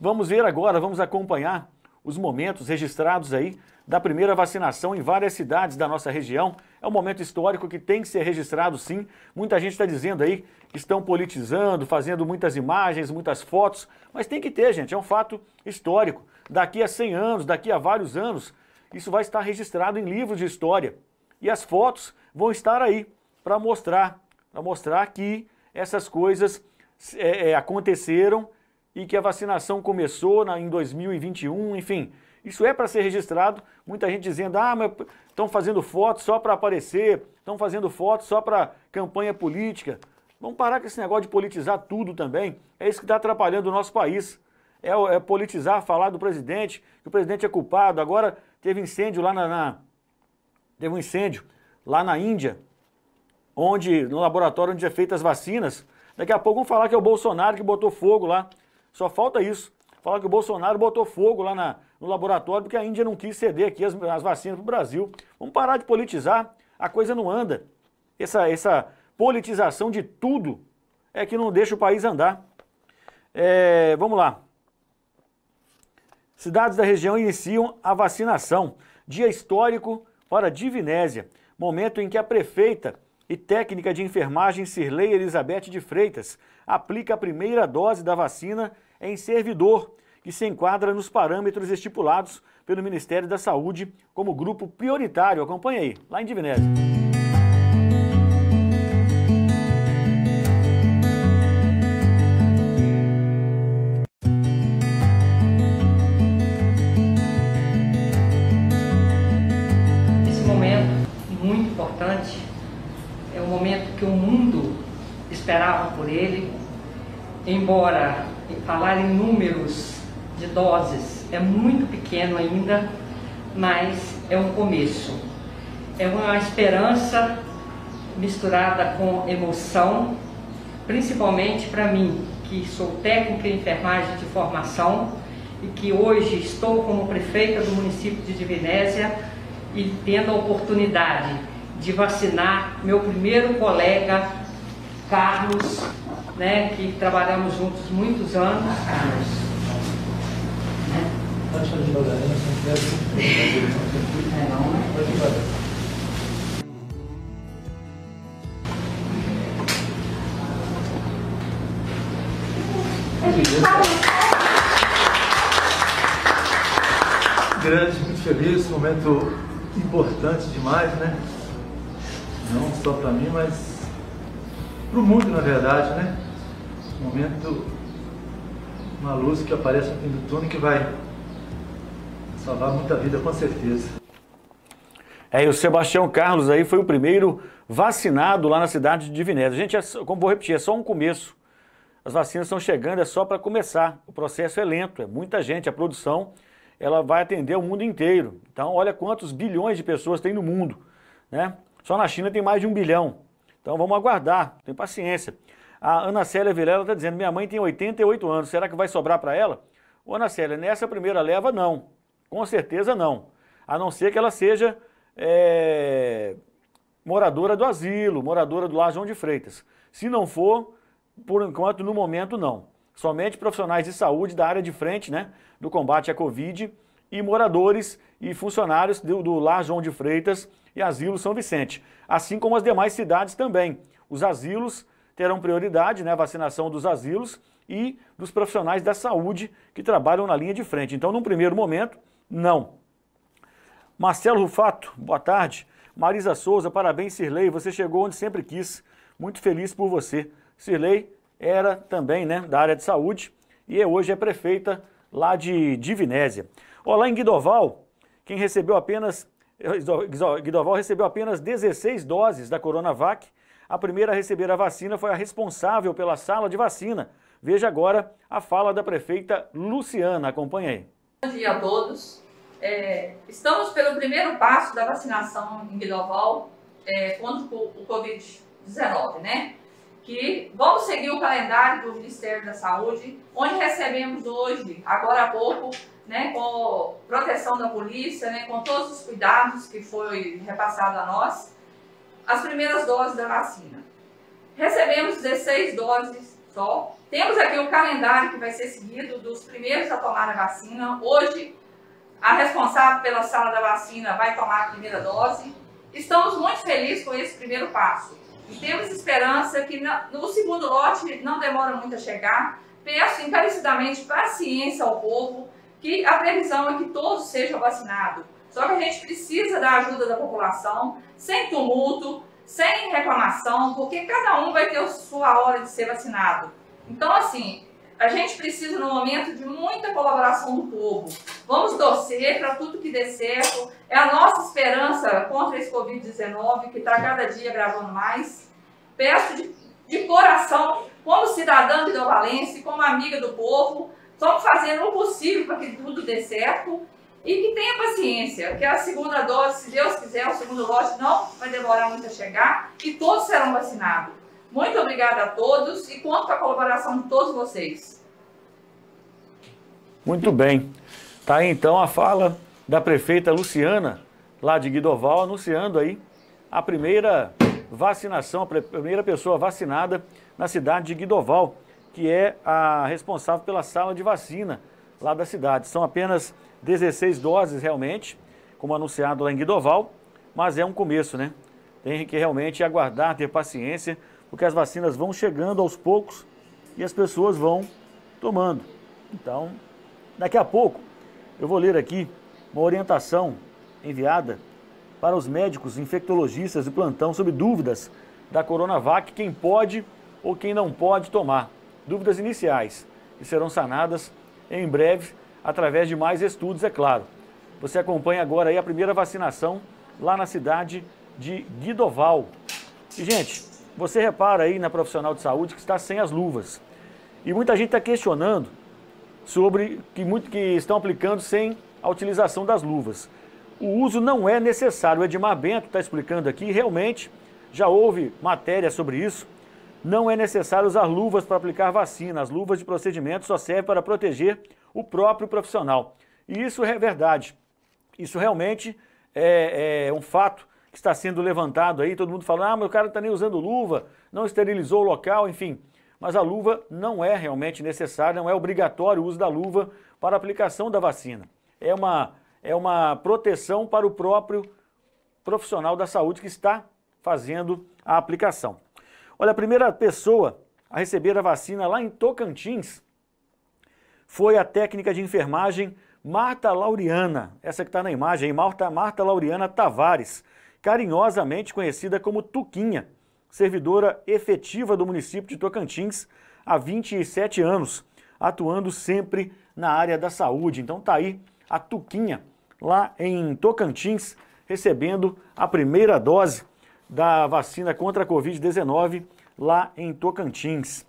Vamos ver agora, vamos acompanhar os momentos registrados aí da primeira vacinação em várias cidades da nossa região. É um momento histórico que tem que ser registrado sim. Muita gente está dizendo aí que estão politizando, fazendo muitas imagens, muitas fotos, mas tem que ter, gente, é um fato histórico. Daqui a 100 anos, daqui a vários anos, isso vai estar registrado em livros de história. E as fotos vão estar aí para mostrar, para mostrar que essas coisas é, aconteceram e que a vacinação começou na, em 2021, enfim. Isso é para ser registrado. Muita gente dizendo, ah, mas estão fazendo foto só para aparecer, estão fazendo foto só para campanha política. Vamos parar com esse negócio de politizar tudo também. É isso que está atrapalhando o nosso país. É, é, politizar, falar do presidente, que o presidente é culpado. Agora teve incêndio lá na, na teve um incêndio lá na Índia, onde no laboratório onde é feitas as vacinas. Daqui a pouco vão falar que é o Bolsonaro que botou fogo lá. Só falta isso. Falar que o Bolsonaro botou fogo lá na, no laboratório porque a Índia não quis ceder aqui as, as vacinas para o Brasil. Vamos parar de politizar, a coisa não anda. Essa, essa politização de tudo é que não deixa o país andar. É, vamos lá. Cidades da região iniciam a vacinação. Dia histórico para Divinésia, momento em que a prefeita e técnica de enfermagem Cirlei Elizabeth de Freitas aplica a primeira dose da vacina em servidor, que se enquadra nos parâmetros estipulados pelo Ministério da Saúde como grupo prioritário. Acompanhe aí, lá em Divinésio. dele. Embora falar em números de doses é muito pequeno ainda, mas é um começo. É uma esperança misturada com emoção, principalmente para mim, que sou técnica em enfermagem de formação e que hoje estou como prefeita do município de Divinésia e tendo a oportunidade de vacinar meu primeiro colega, Carlos né, que trabalhamos juntos muitos anos. Né? Né? É, né? Grande, muito feliz, momento importante demais, né? Não só para mim, mas para o mundo, na verdade, né? momento, uma luz que aparece no fim do túnel que vai salvar muita vida, com certeza. É, e o Sebastião Carlos aí foi o primeiro vacinado lá na cidade de Divinés. Gente, é, como vou repetir, é só um começo. As vacinas estão chegando, é só para começar. O processo é lento, é muita gente, a produção ela vai atender o mundo inteiro. Então, olha quantos bilhões de pessoas tem no mundo. Né? Só na China tem mais de um bilhão. Então, vamos aguardar, tem paciência. A Ana Célia Vilela está dizendo, minha mãe tem 88 anos, será que vai sobrar para ela? Ô, Ana Célia, nessa primeira leva, não. Com certeza não. A não ser que ela seja é, moradora do asilo, moradora do Lar João de Freitas. Se não for, por enquanto, no momento, não. Somente profissionais de saúde da área de frente, né, do combate à Covid, e moradores e funcionários do, do Lar João de Freitas e Asilo São Vicente, assim como as demais cidades também. Os asilos terão prioridade, né, a vacinação dos asilos e dos profissionais da saúde que trabalham na linha de frente. Então, num primeiro momento, não. Marcelo Rufato, boa tarde. Marisa Souza, parabéns, Sirlei. Você chegou onde sempre quis. Muito feliz por você. Sirlei era também né, da área de saúde e é hoje é prefeita lá de Divinésia. Olá em Guidoval, quem recebeu apenas eh, Guidoval recebeu apenas 16 doses da Coronavac a primeira a receber a vacina foi a responsável pela sala de vacina. Veja agora a fala da prefeita Luciana. Acompanhe aí. Bom dia a todos. É, estamos pelo primeiro passo da vacinação em Guidoval é, contra o Covid-19, né? Que vamos seguir o calendário do Ministério da Saúde, onde recebemos hoje, agora há pouco, né, com proteção da polícia, né, com todos os cuidados que foi repassado a nós, as primeiras doses da vacina. Recebemos 16 doses só. Temos aqui o calendário que vai ser seguido dos primeiros a tomar a vacina. Hoje, a responsável pela sala da vacina vai tomar a primeira dose. Estamos muito felizes com esse primeiro passo. E temos esperança que no segundo lote não demora muito a chegar. Peço encarecidamente paciência ao povo, que a previsão é que todos sejam vacinados. Só que a gente precisa da ajuda da população, sem tumulto, sem reclamação, porque cada um vai ter a sua hora de ser vacinado. Então, assim, a gente precisa, no momento, de muita colaboração do povo. Vamos torcer para tudo que dê certo. É a nossa esperança contra esse Covid-19, que está cada dia gravando mais. Peço de, de coração, como cidadã de Valência, como amiga do povo, estamos fazendo o possível para que tudo dê certo. E que tenha paciência, que a segunda dose, se Deus quiser, o segundo lote não vai demorar muito a chegar e todos serão vacinados. Muito obrigada a todos e conto com a colaboração de todos vocês. Muito bem. Tá aí então a fala da prefeita Luciana, lá de Guidoval, anunciando aí a primeira vacinação, a primeira pessoa vacinada na cidade de Guidoval, que é a responsável pela sala de vacina lá da cidade. São apenas 16 doses realmente, como anunciado lá em Guidoval, mas é um começo, né? Tem que realmente aguardar, ter paciência, porque as vacinas vão chegando aos poucos e as pessoas vão tomando. Então, daqui a pouco eu vou ler aqui uma orientação enviada para os médicos infectologistas de plantão sobre dúvidas da Coronavac, quem pode ou quem não pode tomar. Dúvidas iniciais que serão sanadas em breve, através de mais estudos, é claro. Você acompanha agora aí a primeira vacinação lá na cidade de Guidoval. E, gente, você repara aí na profissional de saúde que está sem as luvas. E muita gente está questionando sobre que, muito, que estão aplicando sem a utilização das luvas. O uso não é necessário. O Edmar Bento está explicando aqui, realmente já houve matéria sobre isso não é necessário usar luvas para aplicar vacina. As luvas de procedimento só servem para proteger o próprio profissional. E isso é verdade. Isso realmente é, é um fato que está sendo levantado aí. Todo mundo fala, ah, mas o cara está nem usando luva, não esterilizou o local, enfim. Mas a luva não é realmente necessária, não é obrigatório o uso da luva para aplicação da vacina. É uma, é uma proteção para o próprio profissional da saúde que está fazendo a aplicação. Olha, a primeira pessoa a receber a vacina lá em Tocantins foi a técnica de enfermagem Marta Lauriana, essa que está na imagem, Marta, Marta Lauriana Tavares, carinhosamente conhecida como Tuquinha, servidora efetiva do município de Tocantins há 27 anos, atuando sempre na área da saúde. Então tá aí a Tuquinha, lá em Tocantins, recebendo a primeira dose da vacina contra a Covid-19 lá em Tocantins.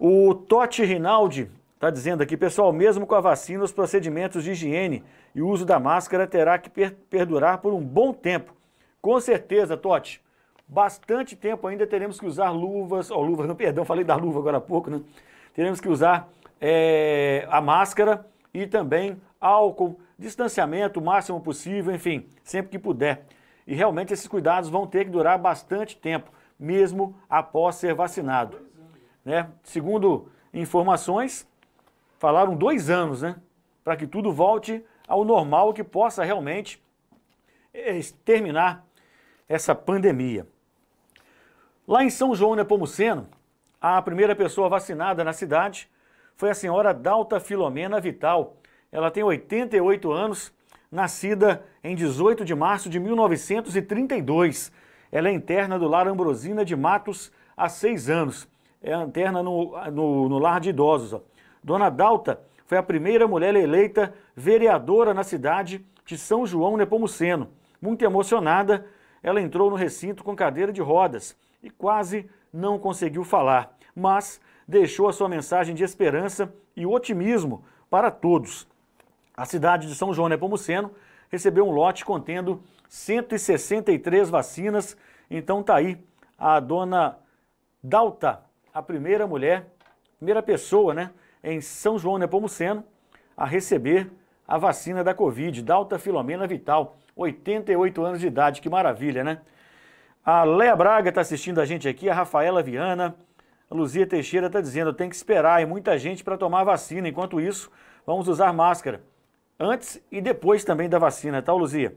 O Totti Rinaldi está dizendo aqui, pessoal, mesmo com a vacina, os procedimentos de higiene e o uso da máscara terá que per perdurar por um bom tempo. Com certeza, Totti. Bastante tempo ainda teremos que usar luvas, ou oh, luvas, não, perdão, falei da luva agora há pouco, né? Teremos que usar é, a máscara e também álcool, distanciamento o máximo possível, enfim, sempre que puder. E realmente esses cuidados vão ter que durar bastante tempo, mesmo após ser vacinado. Né? Segundo informações, falaram dois anos, né? Para que tudo volte ao normal, que possa realmente eh, terminar essa pandemia. Lá em São João Nepomuceno, a primeira pessoa vacinada na cidade foi a senhora Dalta Filomena Vital. Ela tem 88 anos, nascida em 18 de março de 1932. Ela é interna do Lar Ambrosina de Matos há seis anos. É interna no, no, no lar de idosos. Ó. Dona Dalta foi a primeira mulher eleita vereadora na cidade de São João Nepomuceno. Muito emocionada, ela entrou no recinto com cadeira de rodas e quase não conseguiu falar, mas deixou a sua mensagem de esperança e otimismo para todos. A cidade de São João Nepomuceno recebeu um lote contendo 163 vacinas. Então tá aí a dona Dalta, a primeira mulher, primeira pessoa, né, em São João Nepomuceno a receber a vacina da Covid, Dalta Filomena Vital, 88 anos de idade, que maravilha, né? A Léa Braga está assistindo a gente aqui, a Rafaela Viana, a Luzia Teixeira está dizendo, tem que esperar, é muita gente para tomar a vacina, enquanto isso, vamos usar máscara antes e depois também da vacina, tá, Luzia?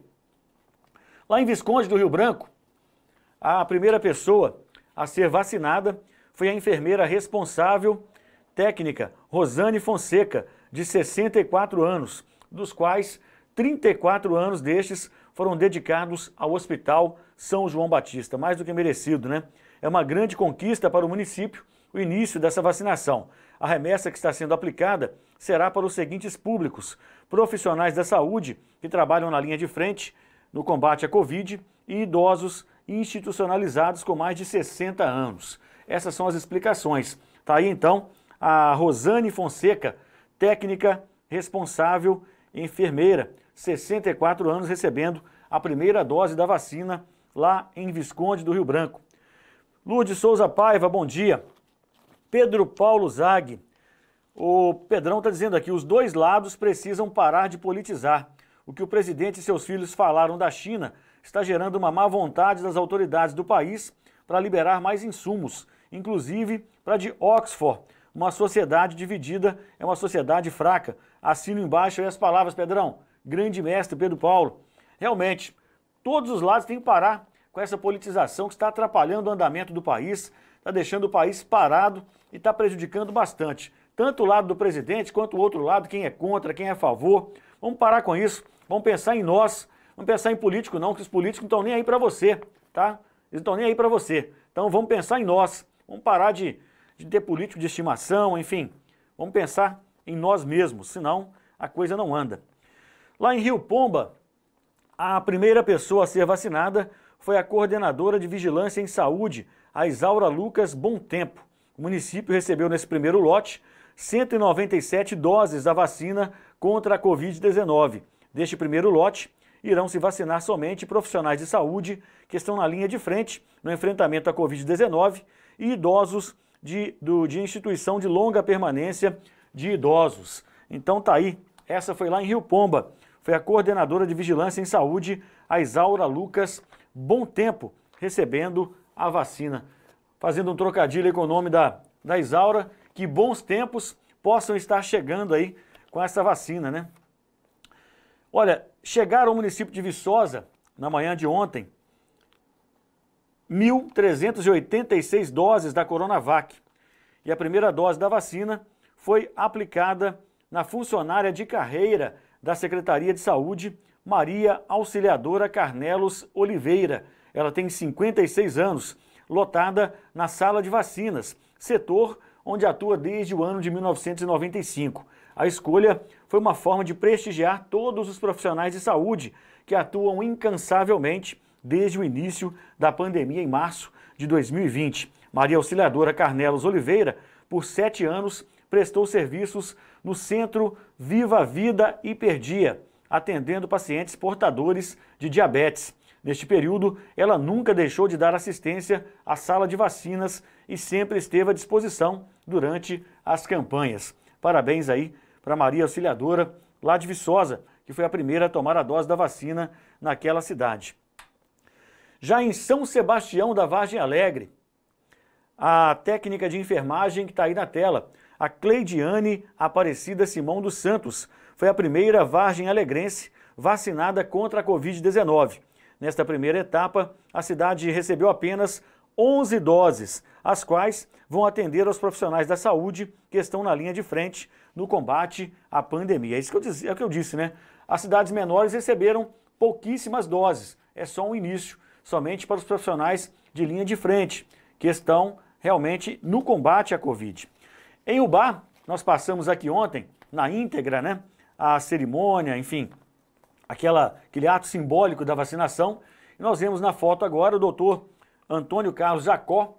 Lá em Visconde do Rio Branco, a primeira pessoa a ser vacinada foi a enfermeira responsável técnica Rosane Fonseca, de 64 anos, dos quais 34 anos destes foram dedicados ao Hospital São João Batista. Mais do que merecido, né? É uma grande conquista para o município o início dessa vacinação. A remessa que está sendo aplicada será para os seguintes públicos: profissionais da saúde que trabalham na linha de frente no combate à Covid e idosos institucionalizados com mais de 60 anos. Essas são as explicações. Está aí então a Rosane Fonseca, técnica responsável, enfermeira, 64 anos, recebendo a primeira dose da vacina lá em Visconde do Rio Branco. Lourdes Souza Paiva, bom dia. Pedro Paulo Zag, o Pedrão está dizendo aqui: os dois lados precisam parar de politizar. O que o presidente e seus filhos falaram da China está gerando uma má vontade das autoridades do país para liberar mais insumos, inclusive para de Oxford. Uma sociedade dividida é uma sociedade fraca. Assino embaixo aí as palavras, Pedrão. Grande mestre Pedro Paulo. Realmente, todos os lados têm que parar com essa politização que está atrapalhando o andamento do país, está deixando o país parado e está prejudicando bastante tanto o lado do presidente quanto o outro lado, quem é contra, quem é a favor. Vamos parar com isso, vamos pensar em nós, vamos pensar em político não, que os políticos não estão nem aí para você, tá? Eles não estão nem aí para você. Então vamos pensar em nós, vamos parar de, de ter político de estimação, enfim. Vamos pensar em nós mesmos, senão a coisa não anda. Lá em Rio Pomba, a primeira pessoa a ser vacinada foi a coordenadora de Vigilância em Saúde, a Isaura Lucas Bom Tempo. O município recebeu nesse primeiro lote 197 doses da vacina contra a Covid-19. Deste primeiro lote, irão se vacinar somente profissionais de saúde que estão na linha de frente no enfrentamento à Covid-19 e idosos de, do, de instituição de longa permanência de idosos. Então tá aí, essa foi lá em Rio Pomba. Foi a coordenadora de Vigilância em Saúde, a Isaura Lucas, bom tempo recebendo a vacina. Fazendo um trocadilho com o nome da, da Isaura, que bons tempos possam estar chegando aí com essa vacina, né? Olha, chegaram ao município de Viçosa, na manhã de ontem, 1.386 doses da Coronavac. E a primeira dose da vacina foi aplicada na funcionária de carreira da Secretaria de Saúde, Maria Auxiliadora Carnelos Oliveira. Ela tem 56 anos, lotada na sala de vacinas, setor onde atua desde o ano de 1995. A escolha foi uma forma de prestigiar todos os profissionais de saúde que atuam incansavelmente desde o início da pandemia em março de 2020. Maria Auxiliadora Carnelos Oliveira, por sete anos, prestou serviços no Centro Viva Vida Hiperdia, atendendo pacientes portadores de diabetes. Neste período, ela nunca deixou de dar assistência à sala de vacinas e sempre esteve à disposição durante as campanhas. Parabéns aí para Maria Auxiliadora, lá de Viçosa, que foi a primeira a tomar a dose da vacina naquela cidade. Já em São Sebastião da Vargem Alegre, a técnica de enfermagem que está aí na tela, a Cleidiane Aparecida Simão dos Santos, foi a primeira vargem alegrense vacinada contra a Covid-19. Nesta primeira etapa, a cidade recebeu apenas 11 doses, as quais vão atender aos profissionais da saúde que estão na linha de frente no combate à pandemia. É isso que eu, disse, é que eu disse, né? As cidades menores receberam pouquíssimas doses, é só um início, somente para os profissionais de linha de frente que estão realmente no combate à Covid. Em Ubá, nós passamos aqui ontem, na íntegra, né? A cerimônia, enfim, aquela, aquele ato simbólico da vacinação. E nós vemos na foto agora o doutor Antônio Carlos Jacó,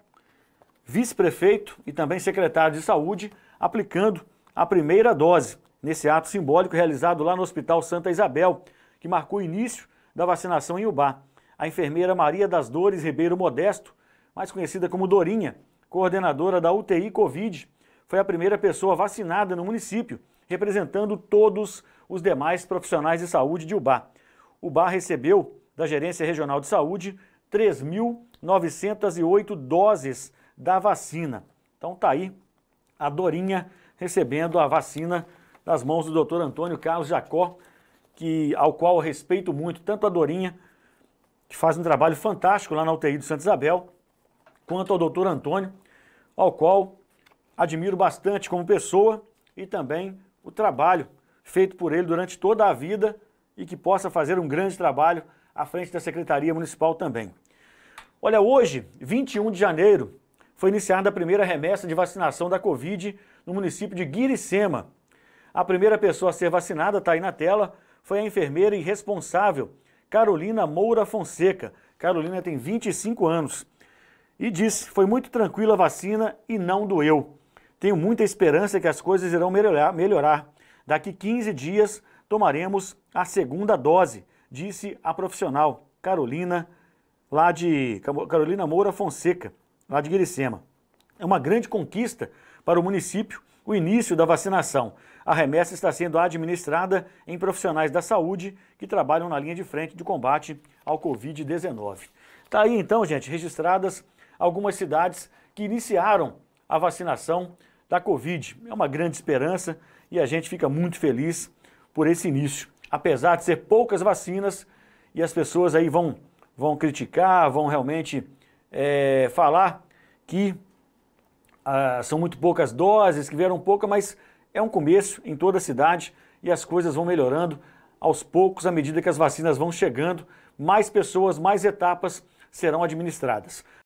vice-prefeito e também secretário de saúde, aplicando a primeira dose nesse ato simbólico realizado lá no Hospital Santa Isabel, que marcou o início da vacinação em Ubá. A enfermeira Maria das Dores Ribeiro Modesto, mais conhecida como Dorinha, coordenadora da UTI Covid, foi a primeira pessoa vacinada no município representando todos os demais profissionais de saúde de UBA. UBA recebeu da Gerência Regional de Saúde 3.908 doses da vacina. Então tá aí a Dorinha recebendo a vacina das mãos do Dr. Antônio Carlos Jacó, que ao qual eu respeito muito, tanto a Dorinha, que faz um trabalho fantástico lá na UTI do Santa Isabel, quanto ao Dr. Antônio, ao qual admiro bastante como pessoa e também o trabalho feito por ele durante toda a vida e que possa fazer um grande trabalho à frente da Secretaria Municipal também. Olha, hoje, 21 de janeiro, foi iniciada a primeira remessa de vacinação da Covid no município de Guiricema. A primeira pessoa a ser vacinada, está aí na tela, foi a enfermeira e responsável, Carolina Moura Fonseca. Carolina tem 25 anos. E disse, foi muito tranquila a vacina e não doeu. Tenho muita esperança que as coisas irão melhorar. Daqui 15 dias tomaremos a segunda dose, disse a profissional Carolina, lá de Carolina Moura Fonseca, lá de Guiricema. É uma grande conquista para o município o início da vacinação. A remessa está sendo administrada em profissionais da saúde que trabalham na linha de frente de combate ao Covid-19. Tá aí então, gente, registradas algumas cidades que iniciaram a vacinação da Covid. É uma grande esperança e a gente fica muito feliz por esse início. Apesar de ser poucas vacinas e as pessoas aí vão, vão criticar, vão realmente é, falar que ah, são muito poucas doses, que vieram pouca, mas é um começo em toda a cidade e as coisas vão melhorando aos poucos à medida que as vacinas vão chegando, mais pessoas, mais etapas serão administradas.